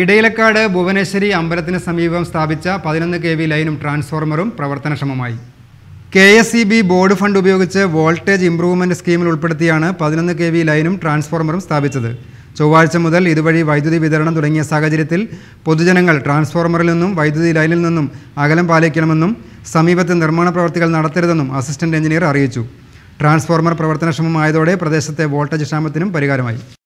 ഇടയിലക്കാട് ഭുവനേശ്വരി അമ്പലത്തിന് സമീപം സ്ഥാപിച്ച പതിനൊന്ന് കെ വി ലൈനും ട്രാൻസ്ഫോർമറും പ്രവർത്തനക്ഷമമായി K S E B board fund ഉപയോഗിച്ച് വോൾട്ടേജ് ഇംപ്രൂവ്മെൻറ്റ് സ്കീമിൽ ഉൾപ്പെടുത്തിയാണ് പതിനൊന്ന് കെ വി ലൈനും ട്രാൻസ്ഫോർമറും സ്ഥാപിച്ചത് ചൊവ്വാഴ്ച മുതൽ ഇതുവഴി വൈദ്യുതി വിതരണം തുടങ്ങിയ സാഹചര്യത്തിൽ പൊതുജനങ്ങൾ ട്രാൻസ്ഫോർമറിൽ നിന്നും വൈദ്യുതി ലൈനിൽ നിന്നും അകലം പാലിക്കണമെന്നും സമീപത്തെ നിർമ്മാണ പ്രവർത്തികൾ നടത്തരുതെന്നും അസിസ്റ്റന്റ് എഞ്ചിനീയർ അറിയിച്ചു ട്രാൻസ്ഫോർമർ പ്രവർത്തനക്ഷമമായതോടെ പ്രദേശത്തെ വോൾട്ടേജ് ക്ഷാമത്തിനും പരിഹാരമായി